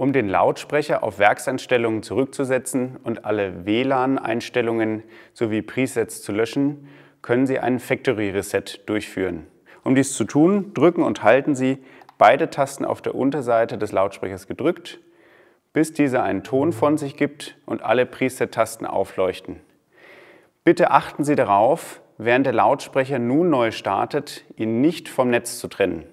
um den Lautsprecher auf Werkseinstellungen zurückzusetzen und alle WLAN-Einstellungen sowie Presets zu löschen, können Sie einen Factory Reset durchführen. Um dies zu tun, drücken und halten Sie beide Tasten auf der Unterseite des Lautsprechers gedrückt, bis dieser einen Ton von sich gibt und alle Preset-Tasten aufleuchten. Bitte achten Sie darauf, während der Lautsprecher nun neu startet, ihn nicht vom Netz zu trennen.